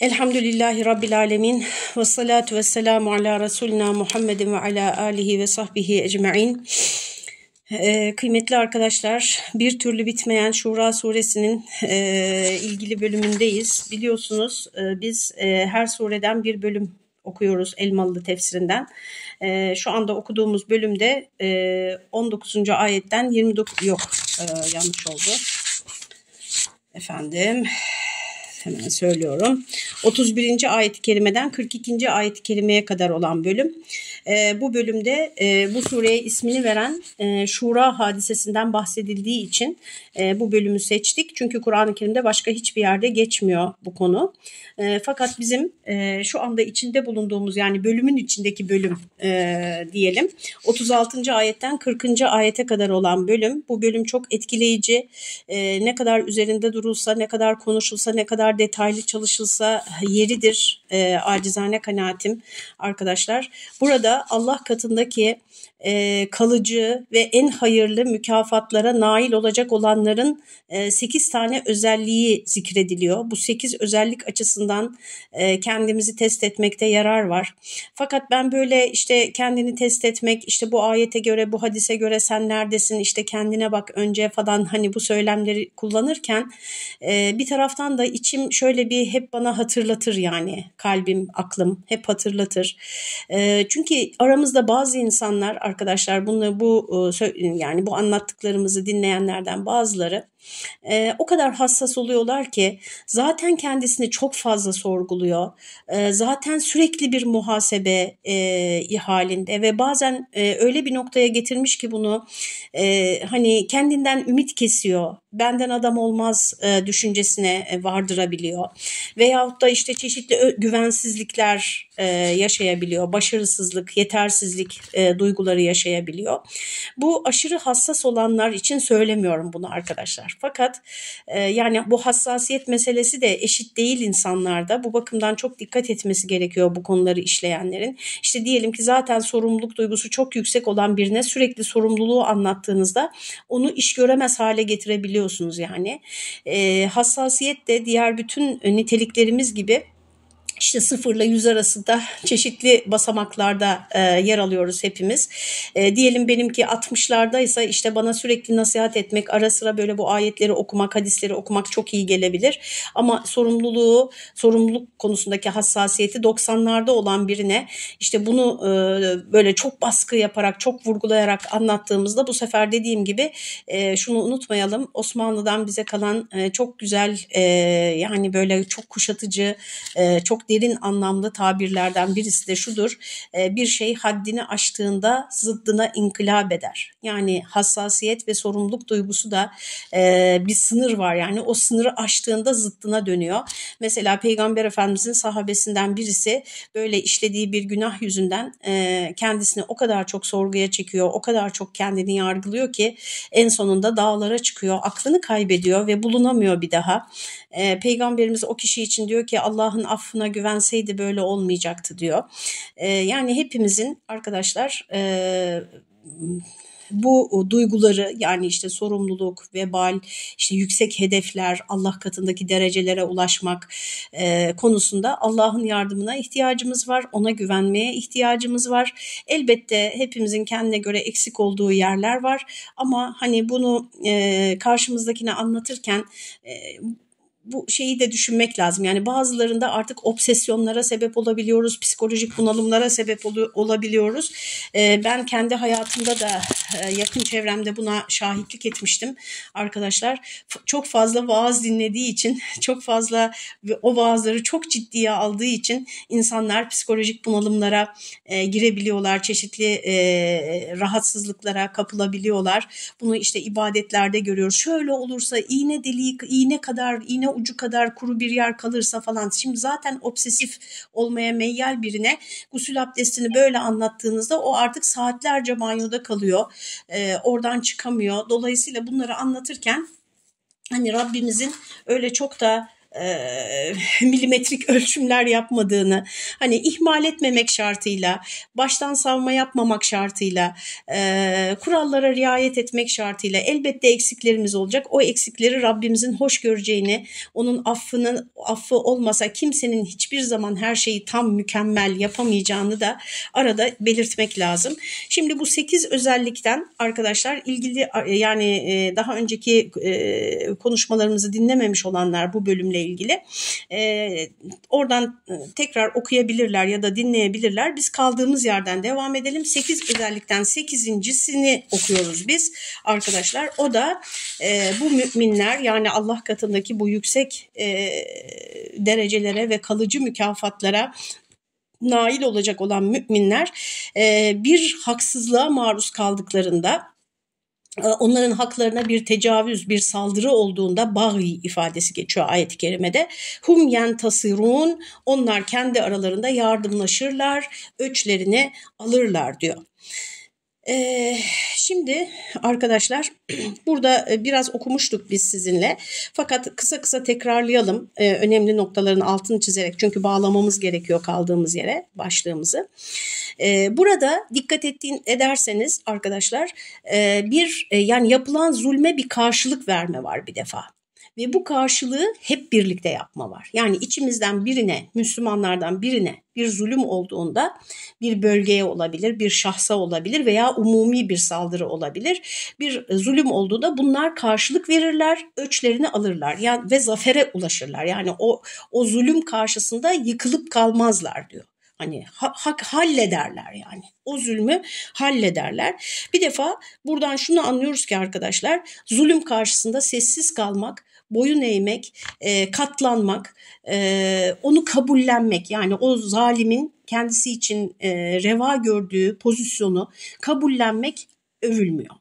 Elhamdülillahi Rabbil Alemin ve salatu ve selamu ala Resulina Muhammedin ve ala alihi ve sahbihi ecma'in. Ee, kıymetli arkadaşlar bir türlü bitmeyen Şura suresinin e, ilgili bölümündeyiz. Biliyorsunuz e, biz e, her sureden bir bölüm okuyoruz Elmalı tefsirinden. E, şu anda okuduğumuz bölümde e, 19. ayetten 29 yok e, yanlış oldu. Efendim Hemen söylüyorum. 31. ayet-i kerimeden 42. ayet-i kerimeye kadar olan bölüm e, bu bölümde e, bu sureye ismini veren e, Şura hadisesinden bahsedildiği için e, bu bölümü seçtik. Çünkü Kur'an-ı Kerim'de başka hiçbir yerde geçmiyor bu konu. E, fakat bizim e, şu anda içinde bulunduğumuz yani bölümün içindeki bölüm e, diyelim 36. ayetten 40. ayete kadar olan bölüm. Bu bölüm çok etkileyici. E, ne kadar üzerinde durulsa, ne kadar konuşulsa, ne kadar detaylı çalışılsa yeridir e, acizane kanaatim arkadaşlar. Burada Allah katındaki e, kalıcı ve en hayırlı mükafatlara nail olacak olanların e, 8 tane özelliği zikrediliyor. Bu 8 özellik açısından e, kendimizi test etmekte yarar var. Fakat ben böyle işte kendini test etmek, işte bu ayete göre, bu hadise göre sen neredesin, işte kendine bak önce falan hani bu söylemleri kullanırken e, bir taraftan da içim şöyle bir hep bana hatırlatır yani kalbim, aklım hep hatırlatır. E, çünkü aramızda bazı insanlar, arkadaşlar bunu bu e, yani bu anlattıklarımızı dinleyenlerden bazıları e, o kadar hassas oluyorlar ki zaten kendisini çok fazla sorguluyor. E, zaten sürekli bir muhasebe e, halinde ve bazen e, öyle bir noktaya getirmiş ki bunu e, hani kendinden ümit kesiyor benden adam olmaz e, düşüncesine e, vardırabiliyor. Veyahut da işte çeşitli güvensizlikler e, yaşayabiliyor. Başarısızlık, yetersizlik e, duyguları yaşayabiliyor. Bu aşırı hassas olanlar için söylemiyorum bunu arkadaşlar. Fakat e, yani bu hassasiyet meselesi de eşit değil insanlarda. Bu bakımdan çok dikkat etmesi gerekiyor bu konuları işleyenlerin. İşte diyelim ki zaten sorumluluk duygusu çok yüksek olan birine sürekli sorumluluğu anlattığınızda onu iş göremez hale getirebiliyor olabiliyorsunuz yani. E, hassasiyet de diğer bütün e, niteliklerimiz gibi işte sıfırla yüz arasında çeşitli basamaklarda e, yer alıyoruz hepimiz. E, diyelim benimki 60'lardaysa işte bana sürekli nasihat etmek, ara sıra böyle bu ayetleri okumak, hadisleri okumak çok iyi gelebilir. Ama sorumluluğu, sorumluluk konusundaki hassasiyeti 90'larda olan birine işte bunu e, böyle çok baskı yaparak, çok vurgulayarak anlattığımızda bu sefer dediğim gibi e, şunu unutmayalım. Osmanlı'dan bize kalan e, çok güzel e, yani böyle çok kuşatıcı, e, çok derin anlamlı tabirlerden birisi de şudur. Ee, bir şey haddini aştığında zıddına inkılap eder. Yani hassasiyet ve sorumluluk duygusu da e, bir sınır var. Yani o sınırı aştığında zıddına dönüyor. Mesela Peygamber Efendimizin sahabesinden birisi böyle işlediği bir günah yüzünden e, kendisini o kadar çok sorguya çekiyor, o kadar çok kendini yargılıyor ki en sonunda dağlara çıkıyor, aklını kaybediyor ve bulunamıyor bir daha. E, Peygamberimiz o kişi için diyor ki Allah'ın affına güvenseydi böyle olmayacaktı diyor. E, yani hepimizin arkadaşlar e, bu duyguları yani işte sorumluluk, vebal, işte yüksek hedefler, Allah katındaki derecelere ulaşmak e, konusunda Allah'ın yardımına ihtiyacımız var. Ona güvenmeye ihtiyacımız var. Elbette hepimizin kendine göre eksik olduğu yerler var ama hani bunu e, karşımızdakine anlatırken e, bu şeyi de düşünmek lazım. Yani bazılarında artık obsesyonlara sebep olabiliyoruz, psikolojik bunalımlara sebep ol- olabiliyoruz. E, ben kendi hayatımda da e, yakın çevremde buna şahitlik etmiştim arkadaşlar. F- çok fazla vaaz dinlediği için, çok fazla ve o vaazları çok ciddiye aldığı için insanlar psikolojik bunalımlara e, girebiliyorlar, çeşitli e, rahatsızlıklara kapılabiliyorlar. Bunu işte ibadetlerde görüyoruz. Şöyle olursa iğne deliği, iğne kadar, iğne ucu kadar kuru bir yer kalırsa falan. Şimdi zaten obsesif olmaya meyyal birine gusül abdestini böyle anlattığınızda o artık saatlerce banyoda kalıyor. E, oradan çıkamıyor. Dolayısıyla bunları anlatırken hani Rabbimizin öyle çok da e, milimetrik ölçümler yapmadığını hani ihmal etmemek şartıyla baştan savma yapmamak şartıyla e, kurallara riayet etmek şartıyla elbette eksiklerimiz olacak o eksikleri Rabbimizin hoş göreceğini onun affının affı olmasa kimsenin hiçbir zaman her şeyi tam mükemmel yapamayacağını da arada belirtmek lazım. Şimdi bu 8 özellikten arkadaşlar ilgili yani e, daha önceki e, konuşmalarımızı dinlememiş olanlar bu bölümle ilgili. Ee, e, oradan tekrar okuyabilirler ya da dinleyebilirler. Biz kaldığımız yerden devam edelim. 8 özellikten 8.sini okuyoruz biz arkadaşlar. O da e, bu müminler yani Allah katındaki bu yüksek e, derecelere ve kalıcı mükafatlara nail olacak olan müminler e, bir haksızlığa maruz kaldıklarında ee, onların haklarına bir tecavüz, bir saldırı olduğunda bagi ifadesi geçiyor ayet-i kerimede. Hum yentasirun onlar kendi aralarında yardımlaşırlar, öçlerini alırlar diyor. Ee, şimdi arkadaşlar burada e, biraz okumuştuk biz sizinle fakat kısa kısa tekrarlayalım ee, önemli noktaların altını çizerek çünkü bağlamamız gerekiyor kaldığımız yere başlığımızı. Ee, burada dikkat ettiğin ederseniz arkadaşlar e, bir e, yani yapılan zulme bir karşılık verme var bir defa ve bu karşılığı hep birlikte yapma var. Yani içimizden birine, Müslümanlardan birine bir zulüm olduğunda bir bölgeye olabilir, bir şahsa olabilir veya umumi bir saldırı olabilir. Bir e, zulüm olduğunda bunlar karşılık verirler, ölçlerini alırlar yani ve zafere ulaşırlar. Yani o o zulüm karşısında yıkılıp kalmazlar diyor. Hani ha, hak hallederler yani. O zulmü hallederler. Bir defa buradan şunu anlıyoruz ki arkadaşlar zulüm karşısında sessiz kalmak boyun eğmek, e, katlanmak, e, onu kabullenmek yani o zalimin kendisi için e, reva gördüğü pozisyonu kabullenmek övülmüyor.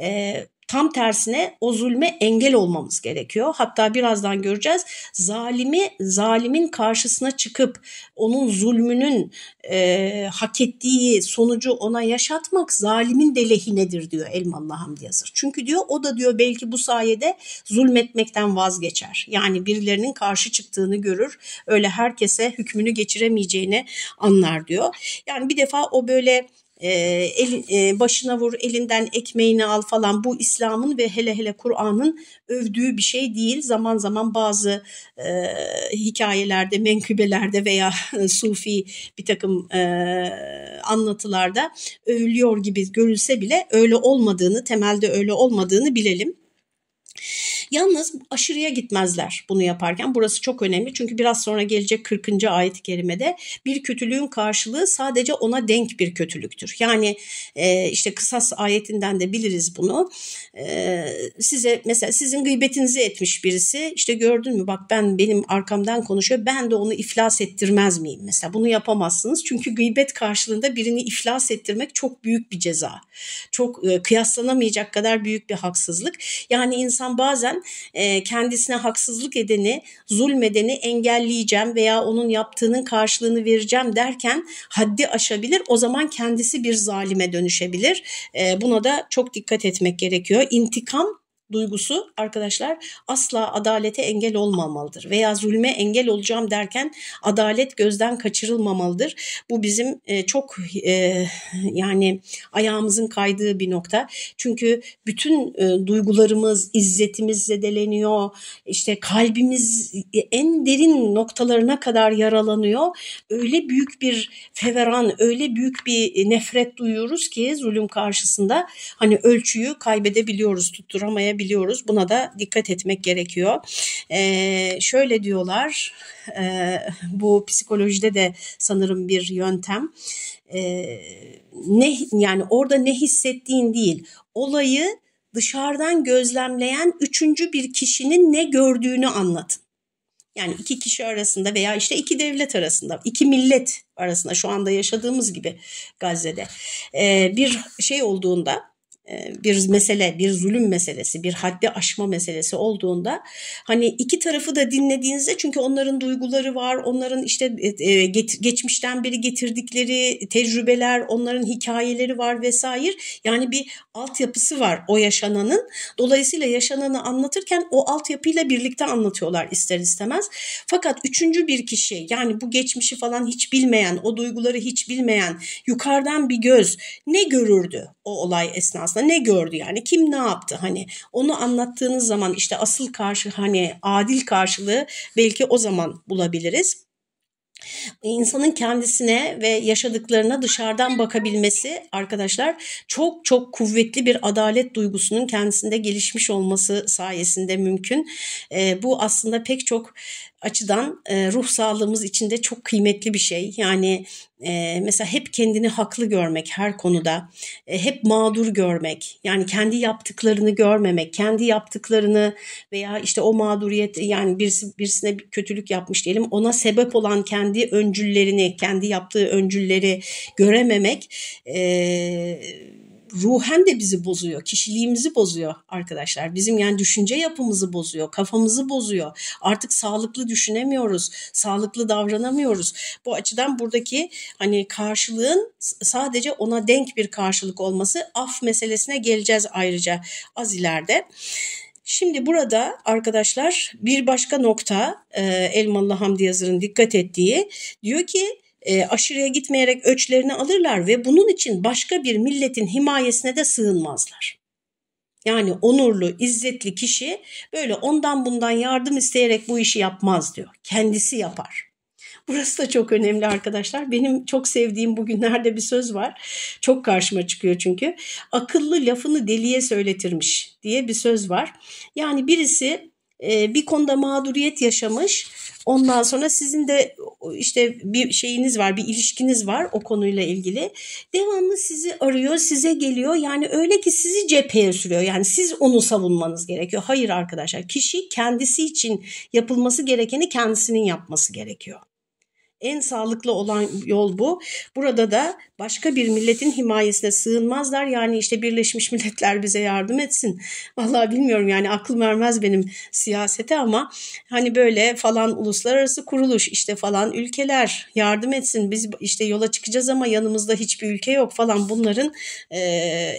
E, Tam tersine o zulme engel olmamız gerekiyor. Hatta birazdan göreceğiz zalimi zalimin karşısına çıkıp onun zulmünün e, hak ettiği sonucu ona yaşatmak zalimin de lehinedir diyor Elmalı Hamdi Yazır. Çünkü diyor o da diyor belki bu sayede zulmetmekten vazgeçer. Yani birilerinin karşı çıktığını görür. Öyle herkese hükmünü geçiremeyeceğini anlar diyor. Yani bir defa o böyle e, el, e, başına vur, elinden ekmeğini al falan bu İslam'ın ve hele hele Kur'an'ın övdüğü bir şey değil. Zaman zaman bazı e, hikayelerde, menkübelerde veya sufi bir takım e, anlatılarda övülüyor gibi görülse bile öyle olmadığını, temelde öyle olmadığını bilelim. Yalnız aşırıya gitmezler bunu yaparken. Burası çok önemli çünkü biraz sonra gelecek 40. ayet-i kerimede bir kötülüğün karşılığı sadece ona denk bir kötülüktür. Yani e, işte kısas ayetinden de biliriz bunu. E, size mesela sizin gıybetinizi etmiş birisi işte gördün mü bak ben benim arkamdan konuşuyor ben de onu iflas ettirmez miyim mesela bunu yapamazsınız. Çünkü gıybet karşılığında birini iflas ettirmek çok büyük bir ceza. Çok e, kıyaslanamayacak kadar büyük bir haksızlık. Yani insan bazen e, kendisine haksızlık edeni, zulmedeni engelleyeceğim veya onun yaptığının karşılığını vereceğim derken haddi aşabilir. O zaman kendisi bir zalime dönüşebilir. E, buna da çok dikkat etmek gerekiyor. İntikam duygusu arkadaşlar asla adalete engel olmamalıdır veya zulme engel olacağım derken adalet gözden kaçırılmamalıdır. Bu bizim e, çok e, yani ayağımızın kaydığı bir nokta. Çünkü bütün e, duygularımız, izzetimiz zedeleniyor. İşte kalbimiz en derin noktalarına kadar yaralanıyor. Öyle büyük bir feveran, öyle büyük bir nefret duyuyoruz ki zulüm karşısında hani ölçüyü kaybedebiliyoruz, tutturamayabiliyoruz olmayabiliyoruz. Buna da dikkat etmek gerekiyor. E, şöyle diyorlar, e, bu psikolojide de sanırım bir yöntem. E, ne yani orada ne hissettiğin değil, olayı dışarıdan gözlemleyen üçüncü bir kişinin ne gördüğünü anlatın. Yani iki kişi arasında veya işte iki devlet arasında, iki millet arasında şu anda yaşadığımız gibi Gazze'de ee, bir şey olduğunda ee, bir mesele, bir zulüm meselesi, bir haddi aşma meselesi olduğunda hani iki tarafı da dinlediğinizde çünkü onların duyguları var, onların işte e, e, geçmişten beri getirdikleri tecrübeler, onların hikayeleri var vesaire. Yani bir altyapısı var o yaşananın. Dolayısıyla yaşananı anlatırken o altyapıyla birlikte anlatıyorlar ister istemez. Fakat üçüncü bir kişi yani bu geçmişi falan hiç bilmeyen, o duyguları hiç bilmeyen yukarıdan bir göz ne görürdü o olay esnasında? aslında ne gördü yani kim ne yaptı hani onu anlattığınız zaman işte asıl karşı hani adil karşılığı belki o zaman bulabiliriz. İnsanın kendisine ve yaşadıklarına dışarıdan bakabilmesi arkadaşlar çok çok kuvvetli bir adalet duygusunun kendisinde gelişmiş olması sayesinde mümkün. E, bu aslında pek çok açıdan e, ruh sağlığımız için de çok kıymetli bir şey. Yani e, mesela hep kendini haklı görmek her konuda, e, hep mağdur görmek, yani kendi yaptıklarını görmemek, kendi yaptıklarını veya işte o mağduriyet yani birisi birisine bir kötülük yapmış diyelim, ona sebep olan kendi öncüllerini, kendi yaptığı öncülleri görememek. E, ruhen de bizi bozuyor, kişiliğimizi bozuyor arkadaşlar. Bizim yani düşünce yapımızı bozuyor, kafamızı bozuyor. Artık sağlıklı düşünemiyoruz, sağlıklı davranamıyoruz. Bu açıdan buradaki hani karşılığın sadece ona denk bir karşılık olması af meselesine geleceğiz ayrıca az ileride. Şimdi burada arkadaşlar bir başka nokta Elmalı Hamdi Yazır'ın dikkat ettiği diyor ki e, aşırıya gitmeyerek ölçlerini alırlar ve bunun için başka bir milletin himayesine de sığınmazlar. Yani onurlu, izzetli kişi böyle ondan bundan yardım isteyerek bu işi yapmaz diyor. Kendisi yapar. Burası da çok önemli arkadaşlar. Benim çok sevdiğim bugünlerde bir söz var. Çok karşıma çıkıyor çünkü. Akıllı lafını deliye söyletirmiş diye bir söz var. Yani birisi e, bir konuda mağduriyet yaşamış Ondan sonra sizin de işte bir şeyiniz var, bir ilişkiniz var o konuyla ilgili. Devamlı sizi arıyor, size geliyor. Yani öyle ki sizi cepheye sürüyor. Yani siz onu savunmanız gerekiyor. Hayır arkadaşlar, kişi kendisi için yapılması gerekeni kendisinin yapması gerekiyor. En sağlıklı olan yol bu. Burada da başka bir milletin himayesine sığınmazlar. Yani işte Birleşmiş Milletler bize yardım etsin. Vallahi bilmiyorum yani aklım ermez benim siyasete ama hani böyle falan uluslararası kuruluş işte falan ülkeler yardım etsin. Biz işte yola çıkacağız ama yanımızda hiçbir ülke yok falan bunların e,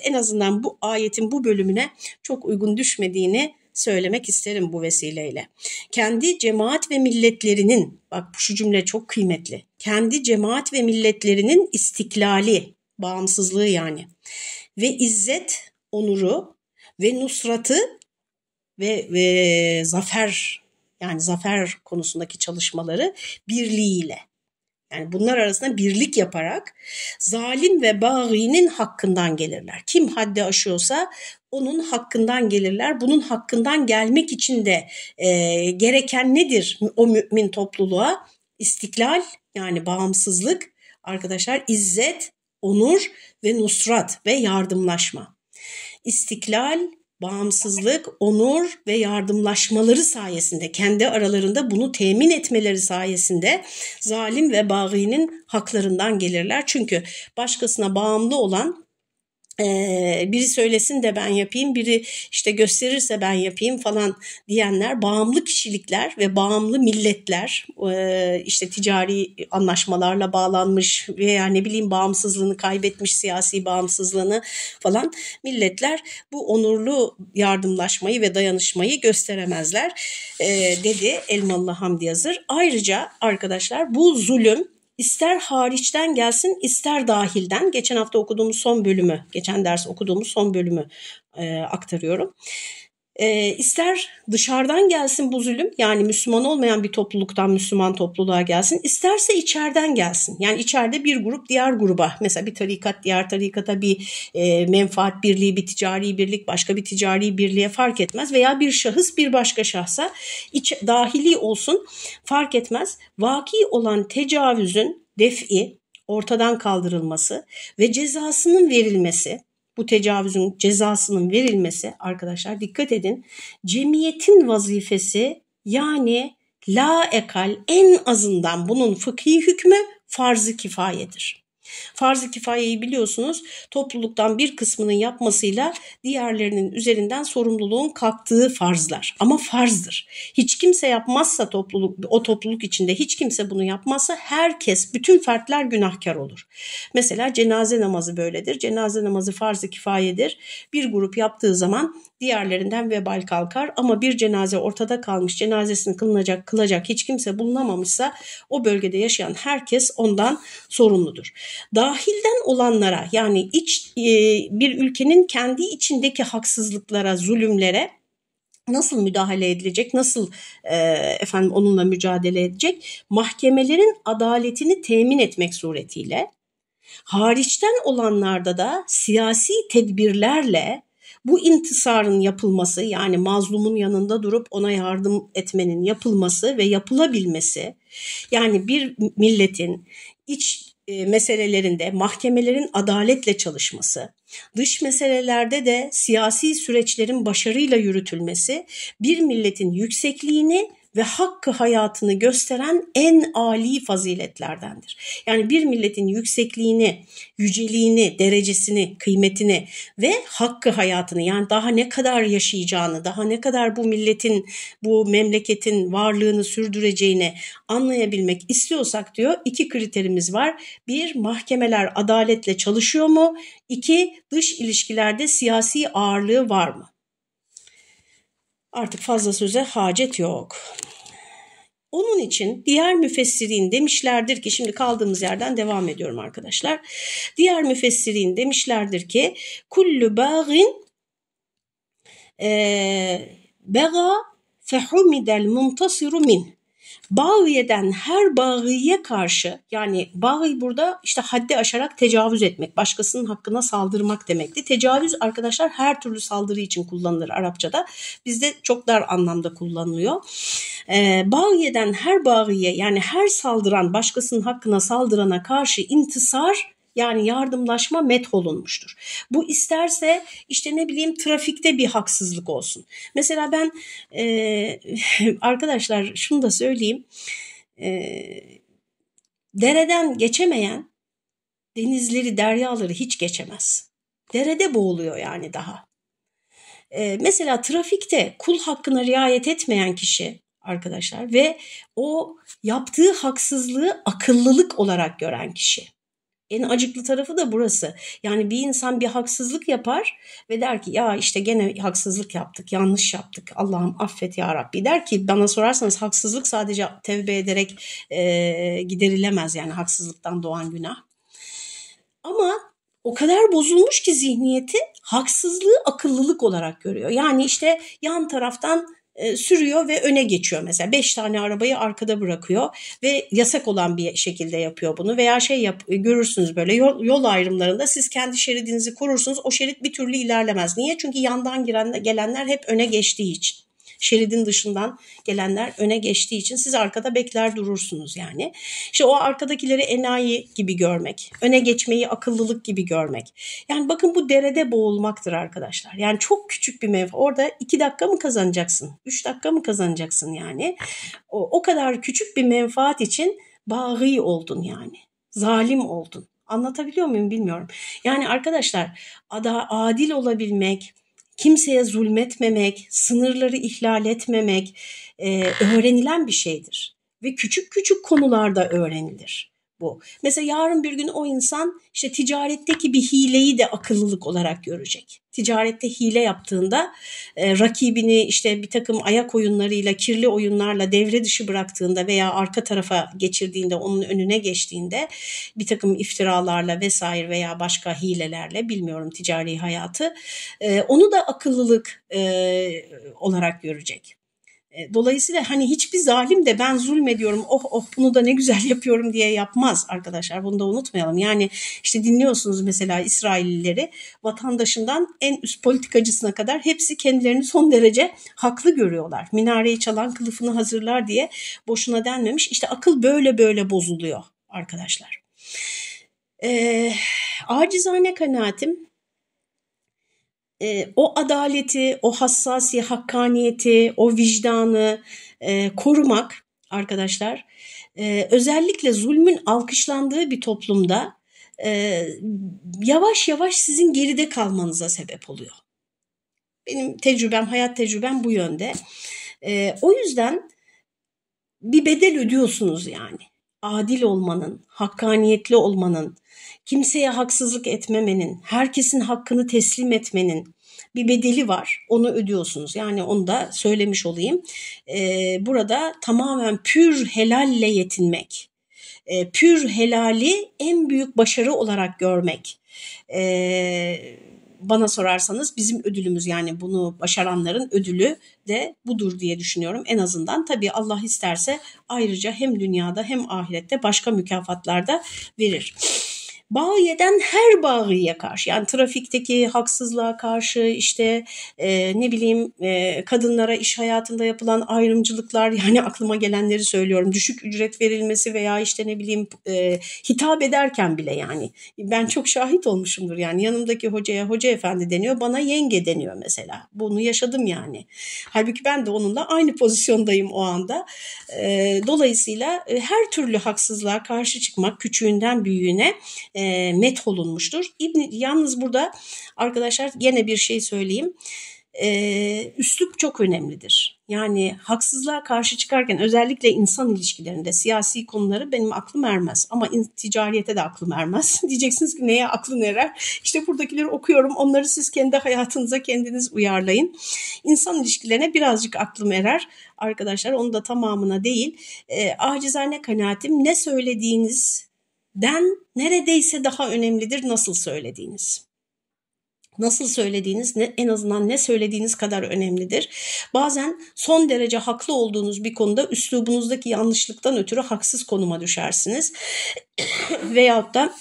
en azından bu ayetin bu bölümüne çok uygun düşmediğini söylemek isterim bu vesileyle. Kendi cemaat ve milletlerinin, bak şu cümle çok kıymetli, kendi cemaat ve milletlerinin istiklali, bağımsızlığı yani ve izzet, onuru ve nusratı ve, ve zafer yani zafer konusundaki çalışmaları birliğiyle yani bunlar arasında birlik yaparak zalim ve bağinin hakkından gelirler. Kim haddi aşıyorsa onun hakkından gelirler. Bunun hakkından gelmek için de e, gereken nedir o mümin topluluğa? İstiklal yani bağımsızlık arkadaşlar izzet, onur ve nusrat ve yardımlaşma. İstiklal, bağımsızlık, onur ve yardımlaşmaları sayesinde kendi aralarında bunu temin etmeleri sayesinde zalim ve bağinin haklarından gelirler. Çünkü başkasına bağımlı olan biri söylesin de ben yapayım, biri işte gösterirse ben yapayım falan diyenler bağımlı kişilikler ve bağımlı milletler işte ticari anlaşmalarla bağlanmış veya ne bileyim bağımsızlığını kaybetmiş siyasi bağımsızlığını falan milletler bu onurlu yardımlaşmayı ve dayanışmayı gösteremezler dedi Elmalı Hamdi Yazır. Ayrıca arkadaşlar bu zulüm ister hariçten gelsin ister dahilden. Geçen hafta okuduğumuz son bölümü, geçen ders okuduğumuz son bölümü e, aktarıyorum. E, ister dışarıdan gelsin bu zulüm yani Müslüman olmayan bir topluluktan Müslüman topluluğa gelsin isterse içeriden gelsin. Yani içeride bir grup diğer gruba mesela bir tarikat diğer tarikata bir e, menfaat birliği bir ticari birlik başka bir ticari birliğe fark etmez veya bir şahıs bir başka şahsa iç, dahili olsun fark etmez. Vaki olan tecavüzün defi ortadan kaldırılması ve cezasının verilmesi bu tecavüzün cezasının verilmesi arkadaşlar dikkat edin. Cemiyetin vazifesi yani la ekal en azından bunun fıkhi hükmü farz-ı kifayedir. Farz-ı kifayeyi biliyorsunuz topluluktan bir kısmının yapmasıyla diğerlerinin üzerinden sorumluluğun kalktığı farzlar. Ama farzdır. Hiç kimse yapmazsa topluluk o topluluk içinde hiç kimse bunu yapmazsa herkes bütün fertler günahkar olur. Mesela cenaze namazı böyledir. Cenaze namazı farz-ı kifayedir. Bir grup yaptığı zaman diğerlerinden vebal kalkar ama bir cenaze ortada kalmış cenazesini kılınacak kılacak hiç kimse bulunamamışsa o bölgede yaşayan herkes ondan sorumludur. Dahilden olanlara yani iç e, bir ülkenin kendi içindeki haksızlıklara, zulümlere nasıl müdahale edilecek, nasıl e, efendim onunla mücadele edecek? Mahkemelerin adaletini temin etmek suretiyle hariçten olanlarda da siyasi tedbirlerle bu intisarın yapılması yani mazlumun yanında durup ona yardım etmenin yapılması ve yapılabilmesi yani bir milletin iç e, meselelerinde mahkemelerin adaletle çalışması, dış meselelerde de siyasi süreçlerin başarıyla yürütülmesi bir milletin yüksekliğini ve hakkı hayatını gösteren en âli faziletlerdendir. Yani bir milletin yüksekliğini, yüceliğini, derecesini, kıymetini ve hakkı hayatını yani daha ne kadar yaşayacağını, daha ne kadar bu milletin, bu memleketin varlığını sürdüreceğini anlayabilmek istiyorsak diyor iki kriterimiz var. Bir mahkemeler adaletle çalışıyor mu? İki dış ilişkilerde siyasi ağırlığı var mı? Artık fazla söze hacet yok. Onun için diğer müfessirin demişlerdir ki şimdi kaldığımız yerden devam ediyorum arkadaşlar. Diğer müfessirin demişlerdir ki kullu bağın e, bega fehumidel muntasiru min bağıyeden her bağıye karşı yani bağıy burada işte haddi aşarak tecavüz etmek, başkasının hakkına saldırmak demekti. Tecavüz arkadaşlar her türlü saldırı için kullanılır Arapçada. Bizde çok dar anlamda kullanılıyor. Ee, bağıyeden her bağıye yani her saldıran başkasının hakkına saldırana karşı intisar yani yardımlaşma met olunmuştur. Bu isterse işte ne bileyim trafikte bir haksızlık olsun. Mesela ben e, arkadaşlar şunu da söyleyeyim. E, dereden geçemeyen denizleri, deryaları hiç geçemez. Derede boğuluyor yani daha. Ee, mesela trafikte kul hakkına riayet etmeyen kişi arkadaşlar ve o yaptığı haksızlığı akıllılık olarak gören kişi en acıklı tarafı da burası. Yani bir insan bir haksızlık yapar ve der ki ya işte gene haksızlık yaptık, yanlış yaptık. Allah'ım affet ya Rabbi. Der ki bana sorarsanız haksızlık sadece tevbe ederek e, giderilemez yani haksızlıktan doğan günah. Ama o kadar bozulmuş ki zihniyeti haksızlığı akıllılık olarak görüyor. Yani işte yan taraftan e, sürüyor ve öne geçiyor mesela. Beş tane arabayı arkada bırakıyor ve yasak olan bir şekilde yapıyor bunu. Veya şey yap, e, görürsünüz böyle yol, yol ayrımlarında siz kendi şeridinizi korursunuz. O şerit bir türlü ilerlemez. Niye? Çünkü yandan giren, gelenler hep öne geçtiği için şeridin dışından gelenler öne geçtiği için siz arkada bekler durursunuz yani. İşte o arkadakileri enayi gibi görmek, öne geçmeyi akıllılık gibi görmek. Yani bakın bu derede boğulmaktır arkadaşlar. Yani çok küçük bir mevzu. Orada iki dakika mı kazanacaksın? Üç dakika mı kazanacaksın yani? O, o kadar küçük bir menfaat için bağı oldun yani. Zalim oldun. Anlatabiliyor muyum bilmiyorum. Yani arkadaşlar ada, adil olabilmek, kimseye zulmetmemek, sınırları ihlal etmemek e, öğrenilen bir şeydir. Ve küçük küçük konularda öğrenilir bu. Mesela yarın bir gün o insan işte ticaretteki bir hileyi de akıllılık olarak görecek. Ticarette hile yaptığında e, rakibini işte bir takım ayak oyunlarıyla, kirli oyunlarla devre dışı bıraktığında veya arka tarafa geçirdiğinde, onun önüne geçtiğinde bir takım iftiralarla vesaire veya başka hilelerle bilmiyorum ticari hayatı e, onu da akıllılık e, olarak görecek. E, dolayısıyla hani hiçbir zalim de ben zulmediyorum oh oh bunu da ne güzel yapıyorum diye yapmaz arkadaşlar bunu da unutmayalım. Yani işte dinliyorsunuz mesela İsraillileri vatandaşından en üst politikacısına kadar hepsi kendilerini son derece haklı görüyorlar. Minareyi çalan kılıfını hazırlar diye boşuna denmemiş işte akıl böyle böyle bozuluyor arkadaşlar. Ee, acizane kanaatim e, o adaleti, o hassasi hakkaniyeti, o vicdanı e, korumak arkadaşlar e, özellikle zulmün alkışlandığı bir toplumda e, yavaş yavaş sizin geride kalmanıza sebep oluyor. Benim tecrübem, hayat tecrübem bu yönde. E, o yüzden bir bedel ödüyorsunuz yani adil olmanın, hakkaniyetli olmanın, kimseye haksızlık etmemenin, herkesin hakkını teslim etmenin bir bedeli var. Onu ödüyorsunuz. Yani onu da söylemiş olayım. Ee, burada tamamen pür helalle yetinmek. Ee, pür helali en büyük başarı olarak görmek. Ee, bana sorarsanız bizim ödülümüz yani bunu başaranların ödülü de budur diye düşünüyorum en azından. Tabii Allah isterse ayrıca hem dünyada hem ahirette başka mükafatlarda verir bağ yeden her bağıya karşı yani trafikteki haksızlığa karşı işte e, ne bileyim e, kadınlara iş hayatında yapılan ayrımcılıklar yani aklıma gelenleri söylüyorum düşük ücret verilmesi veya işte ne bileyim e, hitap ederken bile yani ben çok şahit olmuşumdur yani yanımdaki hocaya hoca efendi deniyor bana yenge deniyor mesela bunu yaşadım yani halbuki ben de onunla aynı pozisyondayım o anda e, dolayısıyla e, her türlü haksızlığa karşı çıkmak küçüğünden büyüğüne e, e, met olunmuştur. İbn yalnız burada arkadaşlar gene bir şey söyleyeyim. E, üslup çok önemlidir. Yani haksızlığa karşı çıkarken özellikle insan ilişkilerinde siyasi konuları benim aklım ermez. Ama in, ticariyete de aklım ermez. Diyeceksiniz ki neye aklın erer? İşte buradakileri okuyorum. Onları siz kendi hayatınıza kendiniz uyarlayın. İnsan ilişkilerine birazcık aklım erer arkadaşlar. Onu da tamamına değil. E, acizane kanaatim ne söylediğiniz den neredeyse daha önemlidir nasıl söylediğiniz. Nasıl söylediğiniz ne, en azından ne söylediğiniz kadar önemlidir. Bazen son derece haklı olduğunuz bir konuda üslubunuzdaki yanlışlıktan ötürü haksız konuma düşersiniz. Veyahut da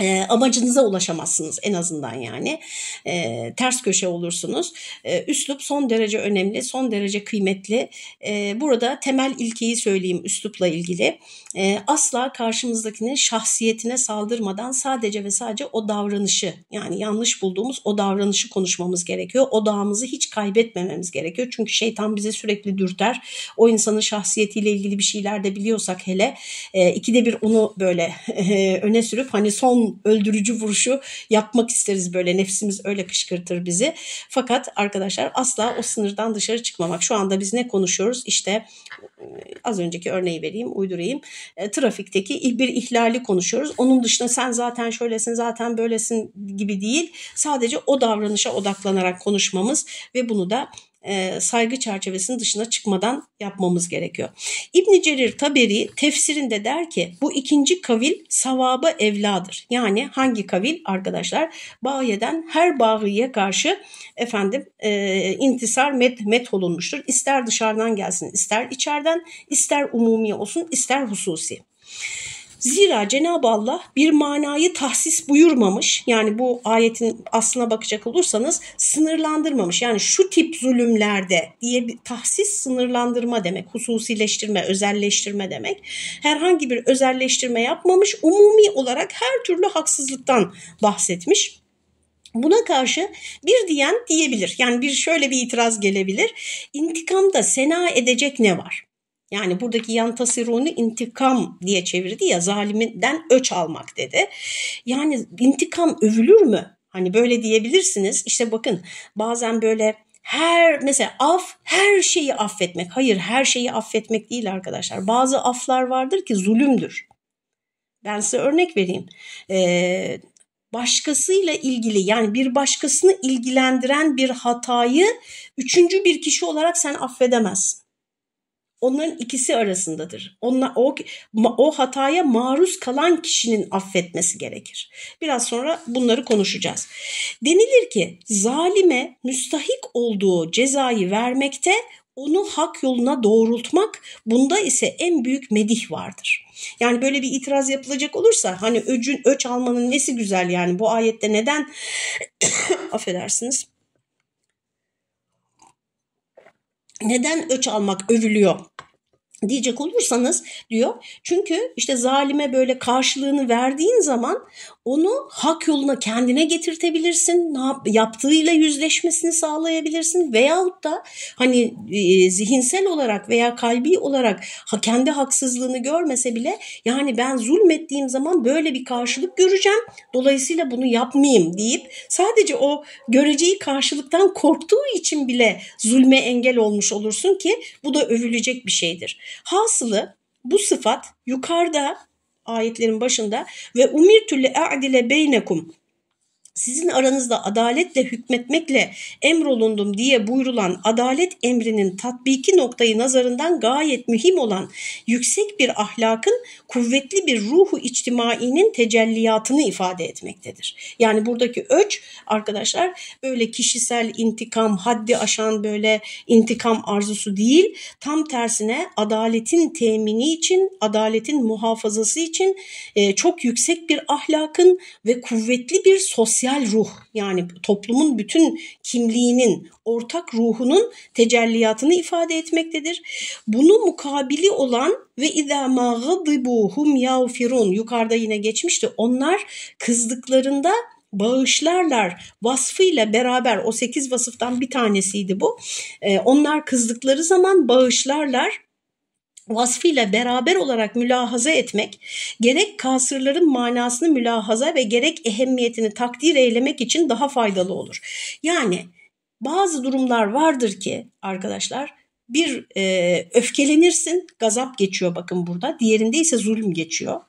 e, amacınıza ulaşamazsınız en azından yani e, ters köşe olursunuz. E, üslup son derece önemli, son derece kıymetli. E, burada temel ilkeyi söyleyeyim üslupla ilgili. E, asla karşımızdakinin şahsiyetine saldırmadan sadece ve sadece o davranışı yani yanlış bulduğumuz o davranışı konuşmamız gerekiyor. Odağımızı hiç kaybetmememiz gerekiyor. Çünkü şeytan bize sürekli dürter. O insanın şahsiyetiyle ilgili bir şeyler de biliyorsak hele e, ikide bir onu böyle e, öne sürüp hani son öldürücü vuruşu yapmak isteriz böyle. Nefsimiz öyle kışkırtır bizi. Fakat arkadaşlar asla o sınırdan dışarı çıkmamak. Şu anda biz ne konuşuyoruz? İşte e, az önceki örneği vereyim, uydurayım. E, trafikteki bir ihlali konuşuyoruz. Onun dışında sen zaten şöylesin, zaten böylesin gibi değil. Sadece o davranışa odaklanarak konuşmamız ve bunu da e, saygı çerçevesinin dışına çıkmadan yapmamız gerekiyor. İbn Cerir Taberi tefsirinde der ki bu ikinci kavil savaba evladır. Yani hangi kavil arkadaşlar? Bahiye'den her bahiye karşı efendim e, intisar met, met olunmuştur. İster dışarıdan gelsin, ister içeriden, ister umumi olsun, ister hususi. Zira Cenab-ı Allah bir manayı tahsis buyurmamış. Yani bu ayetin aslına bakacak olursanız sınırlandırmamış. Yani şu tip zulümlerde diye bir tahsis sınırlandırma demek. Hususileştirme, özelleştirme demek. Herhangi bir özelleştirme yapmamış. Umumi olarak her türlü haksızlıktan bahsetmiş. Buna karşı bir diyen diyebilir. Yani bir şöyle bir itiraz gelebilir. İntikamda sena edecek ne var? Yani buradaki yantasironu intikam diye çevirdi ya zaliminden öç almak dedi. Yani intikam övülür mü? Hani böyle diyebilirsiniz. İşte bakın bazen böyle her mesela af her şeyi affetmek. Hayır her şeyi affetmek değil arkadaşlar. Bazı aflar vardır ki zulümdür. Ben size örnek vereyim. Ee, başkasıyla ilgili yani bir başkasını ilgilendiren bir hatayı üçüncü bir kişi olarak sen affedemezsin onların ikisi arasındadır. Onla, o, o hataya maruz kalan kişinin affetmesi gerekir. Biraz sonra bunları konuşacağız. Denilir ki zalime müstahik olduğu cezayı vermekte onu hak yoluna doğrultmak bunda ise en büyük medih vardır. Yani böyle bir itiraz yapılacak olursa hani öcün öç almanın nesi güzel yani bu ayette neden affedersiniz neden öç almak övülüyor diyecek olursanız diyor. Çünkü işte zalime böyle karşılığını verdiğin zaman onu hak yoluna kendine getirtebilirsin. Yaptığıyla yüzleşmesini sağlayabilirsin veyahut da hani e, zihinsel olarak veya kalbi olarak ha, kendi haksızlığını görmese bile yani ben zulmettiğim zaman böyle bir karşılık göreceğim. Dolayısıyla bunu yapmayayım deyip sadece o göreceği karşılıktan korktuğu için bile zulme engel olmuş olursun ki bu da övülecek bir şeydir. Hasılı bu sıfat yukarıda ayetlerin başında ve umirtü le a'dile beynekum sizin aranızda adaletle hükmetmekle emrolundum diye buyrulan adalet emrinin tatbiki noktayı nazarından gayet mühim olan yüksek bir ahlakın kuvvetli bir ruhu içtimainin tecelliyatını ifade etmektedir. Yani buradaki öç arkadaşlar böyle kişisel intikam, haddi aşan böyle intikam arzusu değil, tam tersine adaletin temini için, adaletin muhafazası için e, çok yüksek bir ahlakın ve kuvvetli bir sosyal sosyal ruh yani toplumun bütün kimliğinin ortak ruhunun tecelliyatını ifade etmektedir. Bunu mukabili olan ve idâ mâ gâdibuhum yağfirûn yukarıda yine geçmişti. Onlar kızdıklarında bağışlarlar vasfıyla beraber o sekiz vasıftan bir tanesiydi bu. E, onlar kızdıkları zaman bağışlarlar vasfıyla beraber olarak mülahaza etmek, gerek kasırların manasını mülahaza ve gerek ehemmiyetini takdir eylemek için daha faydalı olur. Yani bazı durumlar vardır ki arkadaşlar bir e, öfkelenirsin, gazap geçiyor bakın burada. Diğerinde ise zulüm geçiyor.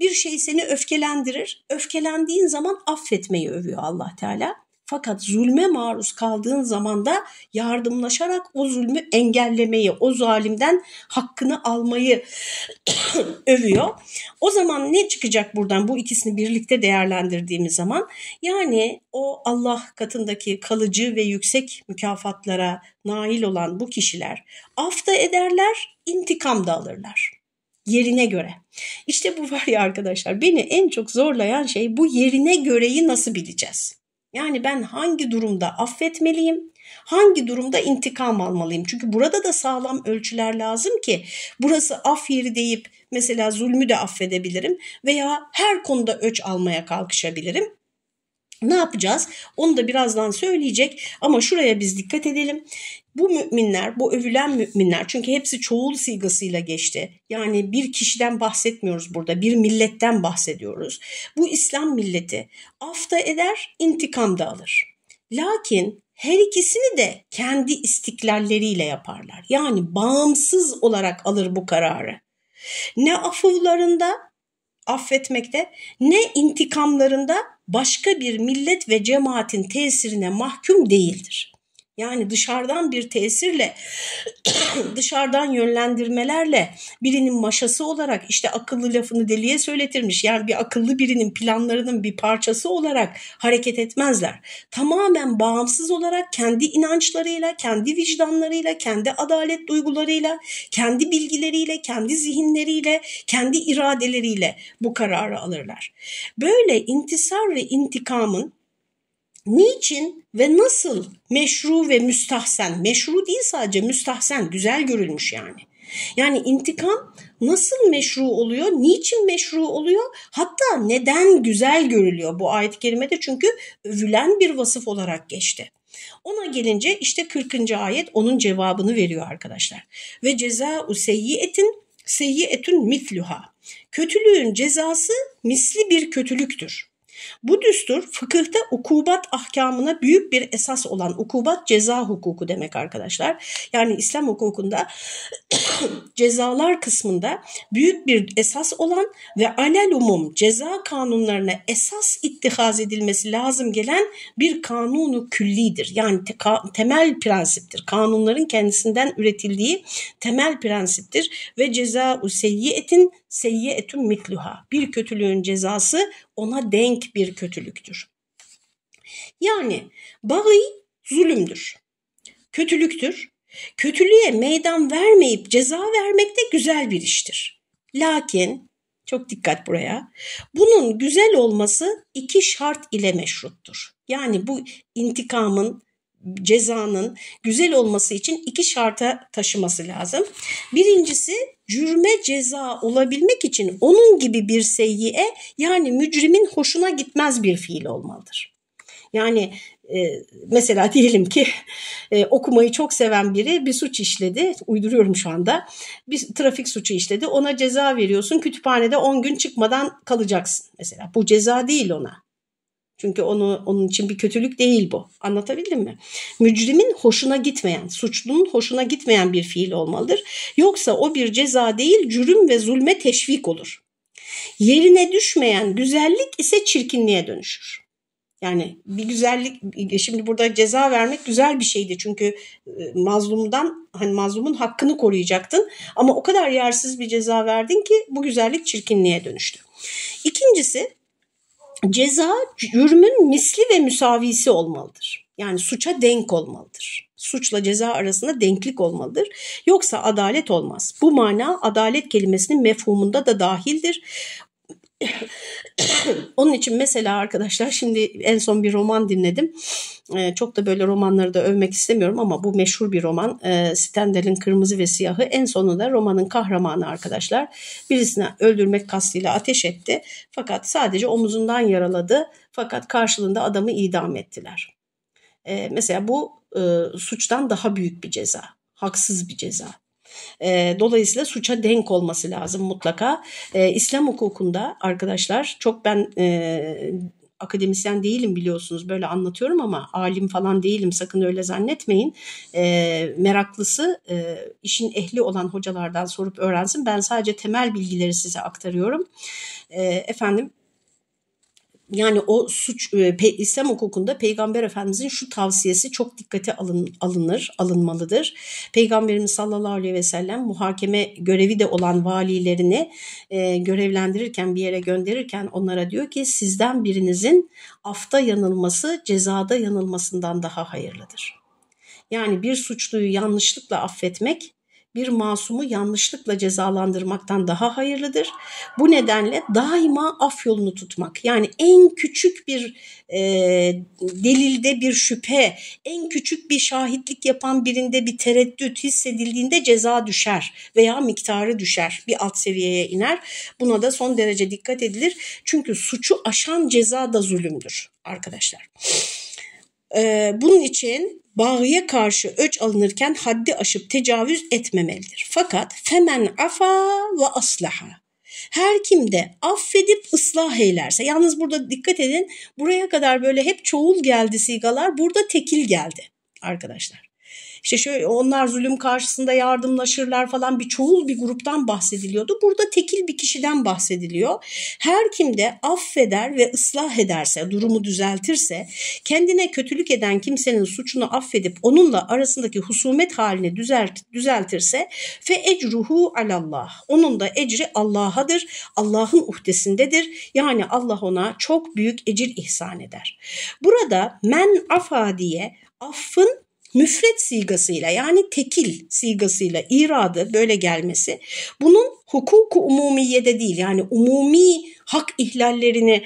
Bir şey seni öfkelendirir. Öfkelendiğin zaman affetmeyi övüyor Allah Teala. Fakat zulme maruz kaldığın zaman da yardımlaşarak o zulmü engellemeyi, o zalimden hakkını almayı övüyor. O zaman ne çıkacak buradan bu ikisini birlikte değerlendirdiğimiz zaman? Yani o Allah katındaki kalıcı ve yüksek mükafatlara nail olan bu kişiler af da ederler, intikam da alırlar yerine göre. İşte bu var ya arkadaşlar beni en çok zorlayan şey bu yerine göreyi nasıl bileceğiz? Yani ben hangi durumda affetmeliyim? Hangi durumda intikam almalıyım? Çünkü burada da sağlam ölçüler lazım ki burası af yeri deyip mesela zulmü de affedebilirim veya her konuda öç almaya kalkışabilirim. Ne yapacağız? Onu da birazdan söyleyecek ama şuraya biz dikkat edelim. Bu müminler, bu övülen müminler çünkü hepsi çoğul sigasıyla geçti. Yani bir kişiden bahsetmiyoruz burada, bir milletten bahsediyoruz. Bu İslam milleti afta eder, intikam da alır. Lakin her ikisini de kendi istiklalleriyle yaparlar. Yani bağımsız olarak alır bu kararı. Ne afuvlarında affetmekte ne intikamlarında başka bir millet ve cemaatin tesirine mahkum değildir. Yani dışarıdan bir tesirle, dışarıdan yönlendirmelerle birinin maşası olarak işte akıllı lafını deliye söyletirmiş. Yani bir akıllı birinin planlarının bir parçası olarak hareket etmezler. Tamamen bağımsız olarak kendi inançlarıyla, kendi vicdanlarıyla, kendi adalet duygularıyla, kendi bilgileriyle, kendi zihinleriyle, kendi iradeleriyle bu kararı alırlar. Böyle intisar ve intikamın niçin ve nasıl meşru ve müstahsen, meşru değil sadece müstahsen, güzel görülmüş yani. Yani intikam nasıl meşru oluyor, niçin meşru oluyor, hatta neden güzel görülüyor bu ayet-i kerimede çünkü övülen bir vasıf olarak geçti. Ona gelince işte 40. ayet onun cevabını veriyor arkadaşlar. Ve ceza u seyyiyetin seyyiyetün mitluha. Kötülüğün cezası misli bir kötülüktür. Bu düstur fıkıhta ukubat ahkamına büyük bir esas olan ukubat ceza hukuku demek arkadaşlar. Yani İslam hukukunda cezalar kısmında büyük bir esas olan ve alel umum ceza kanunlarına esas ittihaz edilmesi lazım gelen bir kanunu küllidir. Yani te temel prensiptir. Kanunların kendisinden üretildiği temel prensiptir ve ceza u seyyiyetin seyyietun mitluha. Bir kötülüğün cezası ona denk bir kötülüktür. Yani bağı zulümdür, kötülüktür. Kötülüğe meydan vermeyip ceza vermek de güzel bir iştir. Lakin, çok dikkat buraya, bunun güzel olması iki şart ile meşruttur. Yani bu intikamın, cezanın güzel olması için iki şarta taşıması lazım. Birincisi cürme ceza olabilmek için onun gibi bir seyyiye yani mücrimin hoşuna gitmez bir fiil olmalıdır. Yani e, mesela diyelim ki e, okumayı çok seven biri bir suç işledi. Uyduruyorum şu anda. Bir trafik suçu işledi. Ona ceza veriyorsun. Kütüphanede 10 gün çıkmadan kalacaksın mesela. Bu ceza değil ona. Çünkü onu onun için bir kötülük değil bu. Anlatabildim mi? Mücrimin hoşuna gitmeyen, suçlunun hoşuna gitmeyen bir fiil olmalıdır. Yoksa o bir ceza değil, cürüm ve zulme teşvik olur. Yerine düşmeyen güzellik ise çirkinliğe dönüşür. Yani bir güzellik şimdi burada ceza vermek güzel bir şeydi çünkü e, mazlumdan hani mazlumun hakkını koruyacaktın ama o kadar yersiz bir ceza verdin ki bu güzellik çirkinliğe dönüştü. İkincisi ceza cürmün misli ve müsavisi olmalıdır. Yani suça denk olmalıdır. Suçla ceza arasında denklik olmalıdır. Yoksa adalet olmaz. Bu mana adalet kelimesinin mefhumunda da dahildir. Onun için mesela arkadaşlar şimdi en son bir roman dinledim. Ee, çok da böyle romanları da övmek istemiyorum ama bu meşhur bir roman. Ee, Stendhal'in Kırmızı ve Siyahı. En sonunda romanın kahramanı arkadaşlar birisine öldürmek kastıyla ateş etti. Fakat sadece omuzundan yaraladı. Fakat karşılığında adamı idam ettiler. Ee, mesela bu e, suçtan daha büyük bir ceza. Haksız bir ceza. E, dolayısıyla suça denk olması lazım mutlaka. E, İslam hukukunda arkadaşlar çok ben e, akademisyen değilim biliyorsunuz böyle anlatıyorum ama alim falan değilim sakın öyle zannetmeyin. E, meraklısı e, işin ehli olan hocalardan sorup öğrensin. Ben sadece temel bilgileri size aktarıyorum. E, efendim yani o suç e, İslam hukukunda Peygamber Efendimizin şu tavsiyesi çok dikkate alın, alınır, alınmalıdır. Peygamberimiz sallallahu aleyhi ve sellem muhakeme görevi de olan valilerini e, görevlendirirken bir yere gönderirken onlara diyor ki sizden birinizin afta yanılması cezada yanılmasından daha hayırlıdır. Yani bir suçluyu yanlışlıkla affetmek bir masumu yanlışlıkla cezalandırmaktan daha hayırlıdır. Bu nedenle daima af yolunu tutmak yani en küçük bir e, delilde bir şüphe, en küçük bir şahitlik yapan birinde bir tereddüt hissedildiğinde ceza düşer veya miktarı düşer bir alt seviyeye iner. Buna da son derece dikkat edilir çünkü suçu aşan ceza da zulümdür arkadaşlar. Ee, bunun için bağıya karşı öç alınırken haddi aşıp tecavüz etmemelidir. Fakat femen afa ve aslaha. Her kim de affedip ıslah eylerse, yalnız burada dikkat edin buraya kadar böyle hep çoğul geldi sigalar, burada tekil geldi arkadaşlar. İşte şöyle onlar zulüm karşısında yardımlaşırlar falan bir çoğul bir gruptan bahsediliyordu. Burada tekil bir kişiden bahsediliyor. Her kim de affeder ve ıslah ederse, durumu düzeltirse, kendine kötülük eden kimsenin suçunu affedip onunla arasındaki husumet halini düzelt, düzeltirse fe ecruhu alallah. Onun da ecri Allah'adır. Allah'ın uhdesindedir. Yani Allah ona çok büyük ecir ihsan eder. Burada men afa diye affın müfret sigasıyla yani tekil sigasıyla iradı böyle gelmesi bunun hukuku umumiyede değil yani umumi hak ihlallerini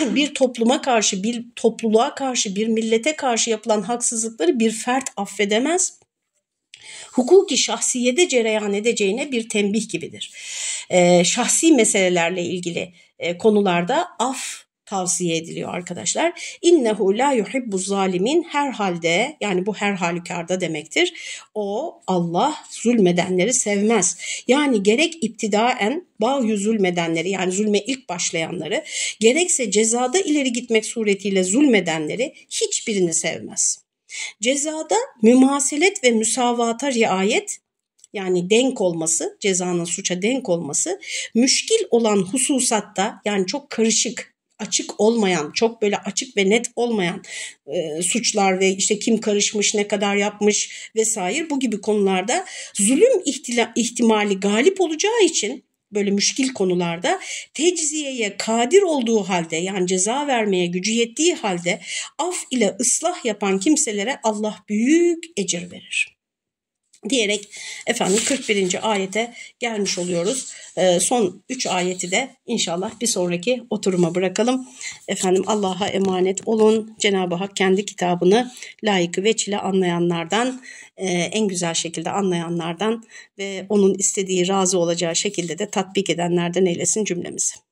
bir topluma karşı bir topluluğa karşı bir millete karşı yapılan haksızlıkları bir fert affedemez hukuki şahsiyede cereyan edeceğine bir tembih gibidir. Ee, şahsi meselelerle ilgili e, konularda af tavsiye ediliyor arkadaşlar. İnnehu la yuhibbu zalimin herhalde yani bu her halükarda demektir. O Allah zulmedenleri sevmez. Yani gerek iptidaen bağ zulmedenleri yani zulme ilk başlayanları gerekse cezada ileri gitmek suretiyle zulmedenleri hiçbirini sevmez. Cezada mümaselet ve müsavata riayet yani denk olması, cezanın suça denk olması, müşkil olan hususatta yani çok karışık açık olmayan, çok böyle açık ve net olmayan e, suçlar ve işte kim karışmış, ne kadar yapmış vesaire bu gibi konularda zulüm ihtila, ihtimali galip olacağı için böyle müşkil konularda tecziyeye kadir olduğu halde yani ceza vermeye gücü yettiği halde af ile ıslah yapan kimselere Allah büyük ecir verir diyerek efendim 41. ayete gelmiş oluyoruz. Ee, son 3 ayeti de inşallah bir sonraki oturuma bırakalım. Efendim Allah'a emanet olun. Cenab-ı Hak kendi kitabını layıkı ve çile anlayanlardan, e, en güzel şekilde anlayanlardan ve onun istediği razı olacağı şekilde de tatbik edenlerden eylesin cümlemizi.